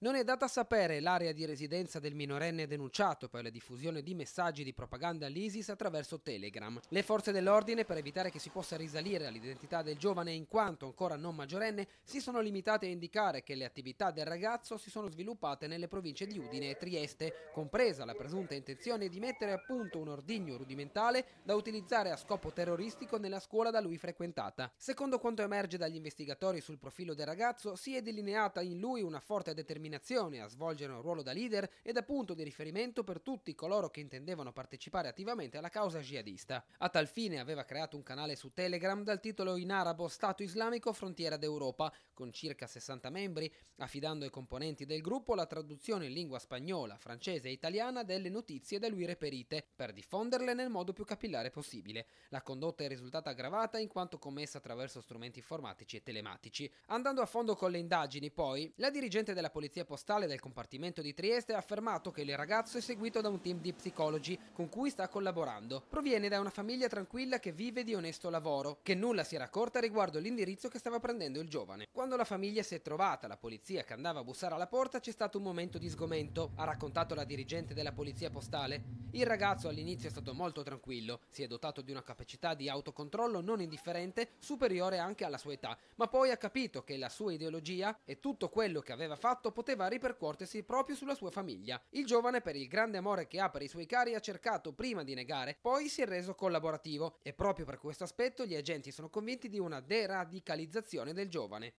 Non è data a sapere l'area di residenza del minorenne denunciato per la diffusione di messaggi di propaganda all'ISIS attraverso Telegram. Le forze dell'ordine, per evitare che si possa risalire all'identità del giovane in quanto ancora non maggiorenne, si sono limitate a indicare che le attività del ragazzo si sono sviluppate nelle province di Udine e Trieste, compresa la presunta intenzione di mettere a punto un ordigno rudimentale da utilizzare a scopo terroristico nella scuola da lui frequentata. Secondo quanto emerge dagli investigatori sul profilo del ragazzo, si è delineata in lui una forte determinazione determinazione a svolgere un ruolo da leader e da punto di riferimento per tutti coloro che intendevano partecipare attivamente alla causa jihadista. A tal fine aveva creato un canale su Telegram dal titolo in arabo Stato Islamico Frontiera d'Europa, con circa 60 membri, affidando ai componenti del gruppo la traduzione in lingua spagnola, francese e italiana delle notizie da lui reperite, per diffonderle nel modo più capillare possibile. La condotta è risultata aggravata in quanto commessa attraverso strumenti informatici e telematici. Andando a fondo con le indagini, poi, la dirigente della polizia polizia postale del compartimento di Trieste ha affermato che il ragazzo è seguito da un team di psicologi con cui sta collaborando. Proviene da una famiglia tranquilla che vive di onesto lavoro, che nulla si era accorta riguardo l'indirizzo che stava prendendo il giovane. Quando la famiglia si è trovata, la polizia che andava a bussare alla porta, c'è stato un momento di sgomento, ha raccontato la dirigente della polizia postale. Il ragazzo all'inizio è stato molto tranquillo, si è dotato di una capacità di autocontrollo non indifferente, superiore anche alla sua età, ma poi ha capito che la sua ideologia e tutto quello che aveva fatto poteva poteva ripercuotersi proprio sulla sua famiglia. Il giovane, per il grande amore che ha per i suoi cari, ha cercato prima di negare, poi si è reso collaborativo e proprio per questo aspetto gli agenti sono convinti di una deradicalizzazione del giovane.